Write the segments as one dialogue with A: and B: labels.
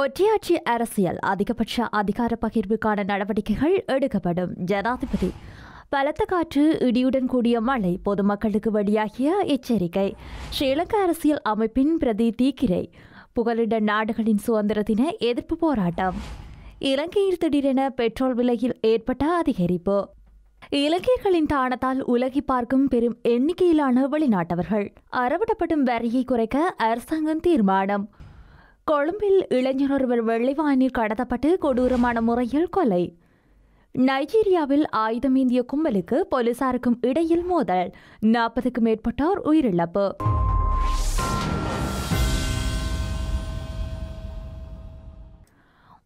A: ஒற்றையாட்சி அரசியல் அதிகபட்ச அதிகார பகிர்வுக்கான நடவடிக்கைகள் எடுக்கப்படும் ஜனாதிபதி பலத்த காற்று இடியுடன் கூடிய மழை பொதுமக்களுக்கு வெளியாகிய எச்சரிக்கை ஸ்ரீலங்கா அரசியல் அமைப்பின் பிரதி தீக்கிரை புகலிட நாடுகளின் சுதந்திரத்தின எதிர்ப்பு போராட்டம் இலங்கையில் திடீரென பெட்ரோல் விலையில் ஏற்பட்ட அதிகரிப்பு இலங்கையர்களின் தானத்தால் உலகி பார்க்கும் பெரும் எண்ணிக்கையிலான வெளிநாட்டவர்கள் அறவிடப்படும் வரியை குறைக்க அரசாங்கம் தீர்மானம் கொழும்பில் இளைஞர் ஒருவர் வெள்ளைவானில் கடத்தப்பட்டு கொடூரமான முறையில் கொலை நைஜீரியாவில் ஆயுதமேந்திய கும்பலுக்கு போலீசாருக்கும் இடையில் மோதல் நாற்பதுக்கும் மேற்பட்டோர் உயிரிழப்பு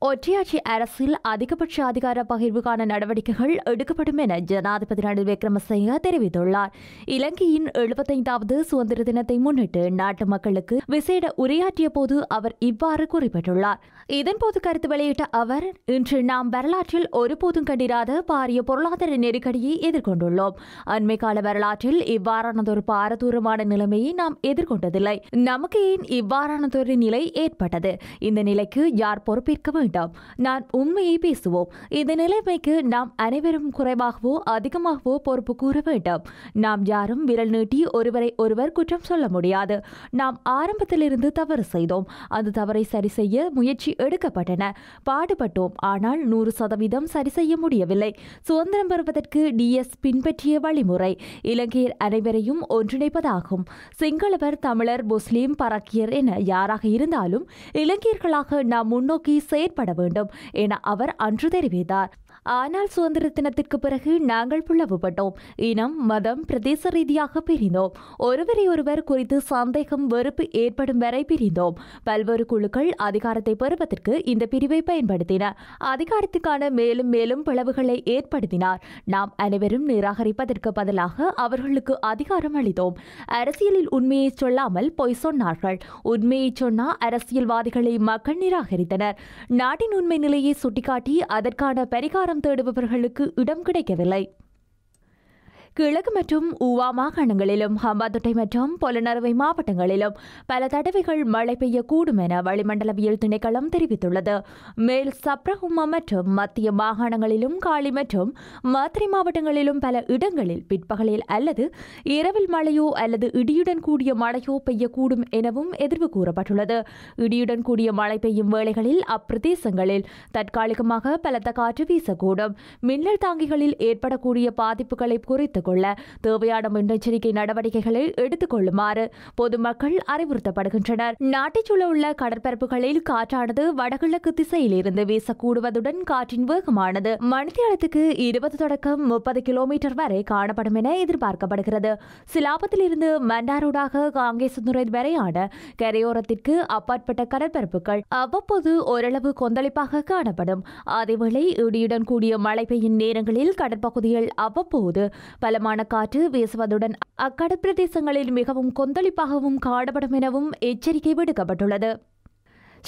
A: ஒற்றையாட்சி அரசில் அதிகபட்ச அதிகார பகிர்வுக்கான நடவடிக்கைகள் எடுக்கப்படும் என ஜனாதிபதி ரணில் விக்ரமசிங்க தெரிவித்துள்ளார் இலங்கையின் எழுபத்தைந்தாவது சுதந்திர தினத்தை முன்னிட்டு நாட்டு மக்களுக்கு விசேட உரையாற்றிய போது அவர் இவ்வாறு குறிப்பிட்டுள்ளார் இதன்போது கருத்து வெளியிட்ட அவர் இன்று நாம் வரலாற்றில் ஒருபோதும் கண்டிராத பாரிய பொருளாதார நெருக்கடியை எதிர்கொண்டுள்ளோம் அண்மை கால வரலாற்றில் இவ்வாறானதொரு பாரதூரமான நிலைமையை நாம் எதிர்கொண்டதில்லை நமக்கு ஏன் இவ்வாறானதொரு நிலை ஏற்பட்டது இந்த நிலைக்கு யார் பொறுப்பேற்க வேண்டும் வேண்டாம் நான் உண்மையை பேசுவோம் இந்த நிலைமைக்கு நாம் அனைவரும் குறைவாகவோ அதிகமாகவோ பொறுப்பு கூற வேண்டும் நாம் யாரும் விரல் நீட்டி ஒருவரை ஒருவர் குற்றம் சொல்ல முடியாது நாம் ஆரம்பத்திலிருந்து தவறு செய்தோம் அந்த தவறை சரி செய்ய முயற்சி எடுக்கப்பட்டன பாடுபட்டோம் ஆனால் நூறு சதவீதம் சரி செய்ய முடியவில்லை சுதந்திரம் பெறுவதற்கு டிஎஸ் பின்பற்றிய வழிமுறை இலங்கையர் அனைவரையும் ஒன்றிணைப்பதாகும் சிங்களவர் தமிழர் முஸ்லீம் பரக்கியர் என யாராக இருந்தாலும் இலங்கையர்களாக நாம் முன்னோக்கி செயற்பட செயல்பட வேண்டும் என அவர் அன்று தெரிவித்தார் ஆனால் சுதந்திர தினத்திற்கு பிறகு நாங்கள் பிளவுபட்டோம் இனம் மதம் பிரதேச ரீதியாக பிரிந்தோம் ஒருவரை ஒருவர் குறித்து சந்தேகம் வெறுப்பு ஏற்படும் வரை பிரிந்தோம் பல்வேறு குழுக்கள் அதிகாரத்தை பெறுவதற்கு இந்த பிரிவை பயன்படுத்தின அதிகாரத்துக்கான மேலும் மேலும் பிளவுகளை ஏற்படுத்தினார் நாம் அனைவரும் நிராகரிப்பதற்கு பதிலாக அவர்களுக்கு அதிகாரம் அளித்தோம் அரசியலில் உண்மையை சொல்லாமல் பொய் சொன்னார்கள் உண்மையை சொன்னா அரசியல்வாதிகளை மக்கள் நிராகரித்தனர் நாட்டின் உண்மை நிலையை சுட்டிக்காட்டி அதற்கான பரிகாரம் அதிகாரம் தேடுபவர்களுக்கு இடம் கிடைக்கவில்லை கிழக்கு மற்றும் ஊவா மாகாணங்களிலும் ஹம்பாந்தோட்டை மற்றும் பொலனறுவை மாவட்டங்களிலும் பல தடவைகள் மழை பெய்யக்கூடும் என வளிமண்டலவியல் திணைக்களம் தெரிவித்துள்ளது மேல் சப்ரஹுமா மற்றும் மத்திய மாகாணங்களிலும் காளி மற்றும் மாத்திரை மாவட்டங்களிலும் பல இடங்களில் பிற்பகலில் அல்லது இரவில் மழையோ அல்லது இடியுடன் கூடிய மழையோ பெய்யக்கூடும் எனவும் எதிர்வு கூறப்பட்டுள்ளது இடியுடன் கூடிய மழை பெய்யும் வேளைகளில் அப்பிரதேசங்களில் தற்காலிகமாக பலத்த காற்று வீசக்கூடும் மின்னல் தாங்கிகளில் ஏற்படக்கூடிய பாதிப்புகளை குறித்து கொள்ள தேவையான முன்னெச்சரிக்கை நடவடிக்கைகளை எடுத்துக் கொள்ளுமாறு பொதுமக்கள் அறிவுறுத்தப்படுகின்றனர் நாட்டைச் சுழ உள்ள கடற்பரப்புகளில் காற்றானது வடகிழக்கு திசையில் இருந்து வீசக்கூடுவதுடன் காற்றின் வேகமானது மணித்தியாலத்துக்கு இருபது தொடக்கம் முப்பது கிலோமீட்டர் வரை காணப்படும் என எதிர்பார்க்கப்படுகிறது சிலாபத்திலிருந்து மன்னாரூடாக காங்கேசந்துறை வரையான கரையோரத்திற்கு அப்பாற்பட்ட கடற்பரப்புகள் அவ்வப்போது ஓரளவு கொந்தளிப்பாக காணப்படும் அதேவேளை இடியுடன் கூடிய மழை பெய்யும் நேரங்களில் கடற்பகுதியில் அவ்வப்போது பல பலமான காற்று வீசுவதுடன் அக்கடற்பிரதேசங்களில் மிகவும் கொந்தளிப்பாகவும் காணப்படும் எனவும் எச்சரிக்கை விடுக்கப்பட்டுள்ளது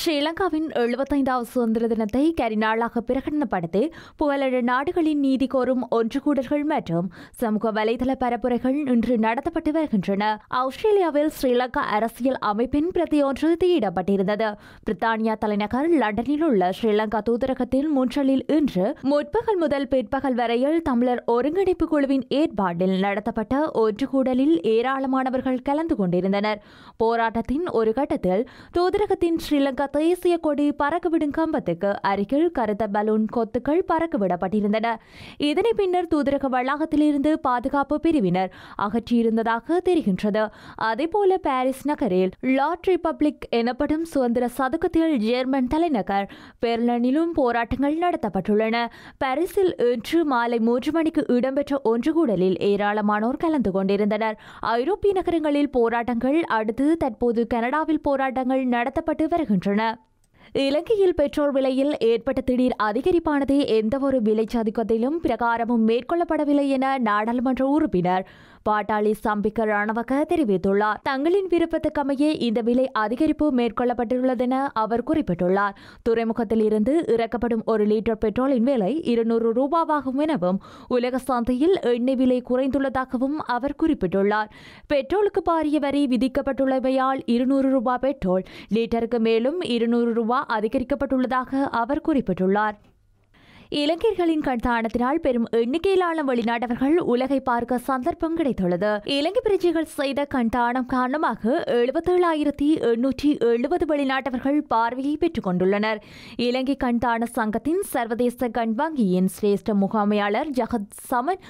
A: ஸ்ரீலங்காவின் எழுபத்தைந்தாவது சுதந்திர தினத்தை கரிநாளாக பிரகடனப்படுத்தி புகழட நாடுகளின் நீதி கோரும் ஒன்று கூடல்கள் மற்றும் சமூக வலைதள பரப்புரைகள் இன்று நடத்தப்பட்டு வருகின்றன ஆஸ்திரேலியாவில் ஸ்ரீலங்கா அரசியல் அமைப்பின் பிரதி ஒன்று தியிடப்பட்டிருந்தது பிரித்தானியா தலைநகர் லண்டனில் உள்ள ஸ்ரீலங்கா தூதரகத்தின் முன்றலில் இன்று முற்பகல் முதல் பிற்பகல் வரையில் தமிழர் ஒருங்கிணைப்பு குழுவின் ஏற்பாட்டில் நடத்தப்பட்ட ஒன்று கூடலில் ஏராளமானவர்கள் கலந்து கொண்டிருந்தனர் போராட்டத்தின் ஒரு கட்டத்தில் தூதரகத்தின் ஸ்ரீலங்கா திமுக தேசிய கொடி பறக்கவிடும் கம்பத்துக்கு அருகில் கருத்த பலூன் கொத்துக்கள் பறக்கவிடப்பட்டிருந்தன இதனை பின்னர் தூதரக வளாகத்திலிருந்து பாதுகாப்பு பிரிவினர் அகற்றியிருந்ததாக தெரிகின்றது அதேபோல பாரிஸ் நகரில் லார்ட் ரிபப்ளிக் எனப்படும் சுதந்திர சதுக்கத்தில் ஜெர்மன் தலைநகர் பெர்லனிலும் போராட்டங்கள் நடத்தப்பட்டுள்ளன பாரிஸில் இன்று மாலை மூன்று மணிக்கு இடம்பெற்ற ஒன்று கூடலில் ஏராளமானோர் கலந்து கொண்டிருந்தனர் ஐரோப்பிய நகரங்களில் போராட்டங்கள் அடுத்து தற்போது கனடாவில் போராட்டங்கள் நடத்தப்பட்டு வருகின்றன வருகின்றன இலங்கையில் பெட்ரோல் விலையில் ஏற்பட்ட திடீர் அதிகரிப்பானது எந்தவொரு விலை பிரகாரமும் மேற்கொள்ளப்படவில்லை என நாடாளுமன்ற உறுப்பினர் பாட்டாளி சம்பிக்க ரணவக தெரிவித்துள்ளார் தங்களின் விருப்பத்துக்கமையே இந்த விலை அதிகரிப்பு மேற்கொள்ளப்பட்டுள்ளதென அவர் குறிப்பிட்டுள்ளார் துறைமுகத்தில் இருந்து இறக்கப்படும் ஒரு லிட்டர் பெட்ரோலின் விலை இருநூறு ரூபாவாகும் எனவும் உலக சந்தையில் எண்ணெய் விலை குறைந்துள்ளதாகவும் அவர் குறிப்பிட்டுள்ளார் பெட்ரோலுக்கு பாரிய வரி விதிக்கப்பட்டுள்ளவையால் இருநூறு ரூபாய் பெட்ரோல் லிட்டருக்கு மேலும் இருநூறு ரூபாய் அதிகரிக்கப்பட்டுள்ளதாக அவர் குறிப்பிட்டுள்ளார் இலங்கைகளின் கண்தானத்தினால் பெரும் எண்ணிக்கையிலான வெளிநாட்டவர்கள் உலகை பார்க்க சந்தர்ப்பம் கிடைத்துள்ளது இலங்கை பிரஜைகள் செய்த கண்தானம் காரணமாக எழுபத்தேழாயிரத்தி எண்ணூற்றி எழுபது வெளிநாட்டவர்கள் பார்வையை பெற்றுக் கொண்டுள்ளனர் இலங்கை கண்தான சங்கத்தின் சர்வதேச கண்வாங்கியின் சிரேஷ்ட முகாமையாளர் ஜகத் சமன்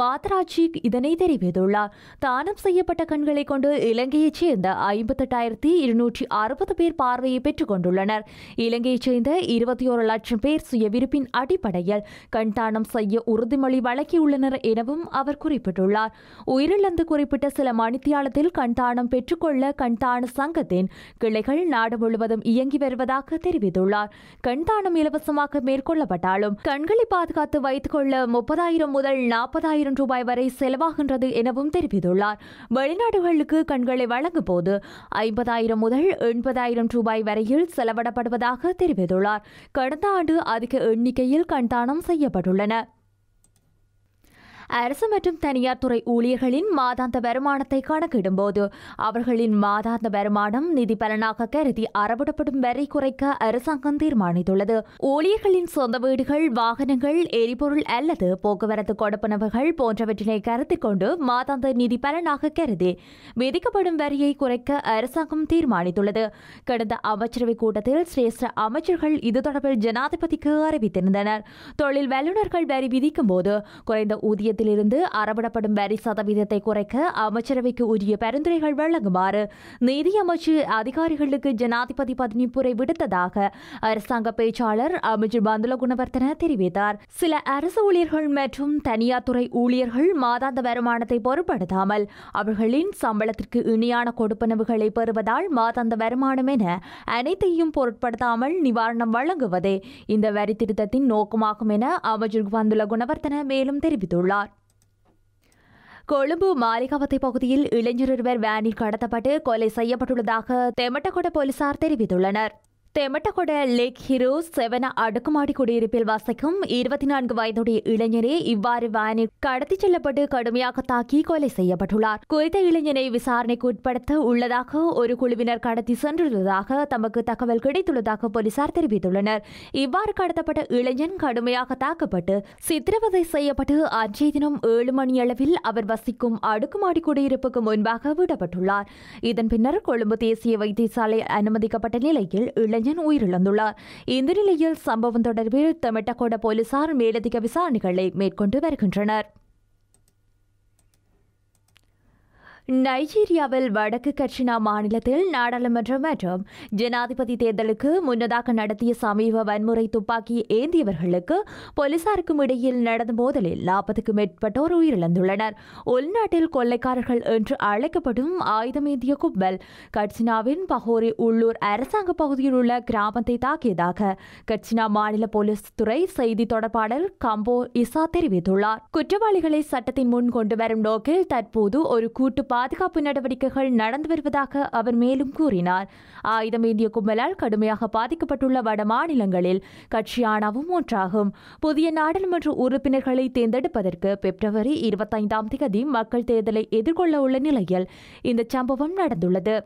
A: மாதராஜி இதனை தெரிவித்துள்ளார் தானம் செய்யப்பட்ட கண்களை கொண்டு இலங்கையைச் சேர்ந்த ஐம்பத்தெட்டாயிரத்தி இருநூற்றி அறுபது பேர் பார்வையை பெற்றுக் கொண்டுள்ளனர் இலங்கையைச் சேர்ந்த இருபத்தி ஒரு லட்சம் பேர் சுய விருப்பின் அடிப்படையில் கண் தானம் செய்ய உறுதிமொழி வழங்கியுள்ளனர் எனவும் அவர் குறிப்பிட்டுள்ளார் உயிரிழந்து குறிப்பிட்ட சில மணித்தியாலத்தில் கண்தானம் பெற்றுக்கொள்ள கண்தான சங்கத்தின் கிளைகள் நாடு முழுவதும் இயங்கி வருவதாக தெரிவித்துள்ளார் கண்தானம் இலவசமாக மேற்கொள்ளப்பட்டாலும் கண்களை பாதுகாத்து வைத்துக் கொள்ள முப்பதாயிரம் முதல் நாற்பதாயிரம் ஐம்பதாயிரம் ரூபாய் வரை செலவாகின்றது எனவும் தெரிவித்துள்ளார் வெளிநாடுகளுக்கு கண்களை வழங்கும் போது ஐம்பதாயிரம் முதல் எண்பதாயிரம் ரூபாய் வரையில் செலவிடப்படுவதாக தெரிவித்துள்ளார் கடந்த ஆண்டு அதிக எண்ணிக்கையில் கண்தானம் செய்யப்பட்டுள்ளன அரசு மற்றும் தனியார் துறை ஊழியர்களின் மாதாந்த வருமானத்தை கணக்கிடும்போது அவர்களின் மாதாந்த வருமானம் நிதி பலனாக கருதி அறவிடப்படும் வரை குறைக்க அரசாங்கம் தீர்மானித்துள்ளது ஊழியர்களின் சொந்த வீடுகள் வாகனங்கள் எரிபொருள் அல்லது போக்குவரத்து கொடுப்பனவுகள் போன்றவற்றினை கருத்தில் கொண்டு மாதாந்த நிதி பலனாக கருதி விதிக்கப்படும் வரியை குறைக்க அரசாங்கம் தீர்மானித்துள்ளது கடந்த அமைச்சரவை கூட்டத்தில் சிரேஷ்ட அமைச்சர்கள் இது தொடர்பில் ஜனாதிபதிக்கு அறிவித்திருந்தனர் தொழில் வல்லுநர்கள் வரி விதிக்கும் போது குறைந்த ஊதிய வருமானத்திலிருந்து அறவிடப்படும் வரி சதவீதத்தை குறைக்க அமைச்சரவைக்கு உரிய பரிந்துரைகள் வழங்குமாறு நிதியமைச்சு அதிகாரிகளுக்கு ஜனாதிபதி பதினிப்புரை விடுத்ததாக அரசாங்க பேச்சாளர் அமைச்சர் பந்துல குணவர்த்தன தெரிவித்தார் சில அரசு ஊழியர்கள் மற்றும் தனியார் துறை ஊழியர்கள் மாதாந்த வருமானத்தை பொருட்படுத்தாமல் அவர்களின் சம்பளத்திற்கு இணையான கொடுப்பனவுகளை பெறுவதால் மாதாந்த வருமானம் என அனைத்தையும் பொருட்படுத்தாமல் நிவாரணம் வழங்குவதே இந்த வரி திருத்தத்தின் நோக்கமாகும் என அமைச்சர் பந்துல குணவர்த்தன மேலும் தெரிவித்துள்ளார் கொழும்பு மாலிகாவத்தை பகுதியில் இளைஞர் ஒருவர் வேனில் கடத்தப்பட்டு கொலை செய்யப்பட்டுள்ளதாக தெமட்டகொட போலீசார் தெரிவித்துள்ளனர் தெமட்டகொட லேக் ஹீரோ செவன அடுக்குமாடி குடியிருப்பில் வசிக்கும் இருபத்தி நான்கு வயதுடைய இளைஞரே இவ்வாறு வேனில் கடத்திச் செல்லப்பட்டு கடுமையாக தாக்கி கொலை செய்யப்பட்டுள்ளார் குறித்த இளைஞனை விசாரணைக்கு உட்படுத்த உள்ளதாக ஒரு குழுவினர் கடத்தி சென்றுள்ளதாக தமக்கு தகவல் கிடைத்துள்ளதாக போலீசார் தெரிவித்துள்ளனர் இவ்வாறு கடத்தப்பட்ட இளைஞன் கடுமையாக தாக்கப்பட்டு சித்திரவதை செய்யப்பட்டு அன்றைய தினம் ஏழு மணியளவில் அவர் வசிக்கும் அடுக்குமாடி குடியிருப்புக்கு முன்பாக விடப்பட்டுள்ளார் இதன் பின்னர் கொழும்பு தேசிய வைத்தியசாலை அனுமதிக்கப்பட்ட நிலையில் இளைஞன் இளைஞன் உயிரிழந்துள்ளார் இந்த நிலையில் சம்பவம் தொடர்பில் தமிட்டகோட போலீசார் மேலதிக விசாரணைகளை மேற்கொண்டு வருகின்றனர் நைஜீரியாவில் வடக்கு கட்சினா மாநிலத்தில் நாடாளுமன்றம் மற்றும் ஜனாதிபதி தேர்தலுக்கு முன்னதாக நடத்திய சமீப வன்முறை துப்பாக்கி ஏந்தியவர்களுக்கு போலீசாருக்கும் இடையில் நடந்த மோதலில் நாற்பதுக்கும் மேற்பட்டோர் உயிரிழந்துள்ளனர் உள்நாட்டில் கொள்ளைக்காரர்கள் என்று அழைக்கப்படும் ஆயுதமேந்திய கும்பல் கட்சினாவின் பஹோரி உள்ளூர் அரசாங்க பகுதியில் உள்ள கிராமத்தை தாக்கியதாக கட்சினா மாநில போலீஸ் துறை செய்தி தொடர்பாளர் கம்போ இசா தெரிவித்துள்ளார் குற்றவாளிகளை சட்டத்தின் முன் கொண்டு வரும் நோக்கில் தற்போது ஒரு கூட்டு பாதுகாப்பு நடவடிக்கைகள் நடந்து வருவதாக அவர் மேலும் கூறினார் ஆயுதம் ஏந்திய கும்பலால் கடுமையாக பாதிக்கப்பட்டுள்ள வட மாநிலங்களில் கட்சியானாவும் ஒன்றாகும் புதிய நாடாளுமன்ற உறுப்பினர்களை தேர்ந்தெடுப்பதற்கு பிப்ரவரி இருபத்தைந்தாம் தேதி மக்கள் தேர்தலை எதிர்கொள்ள உள்ள நிலையில் இந்த சம்பவம் நடந்துள்ளது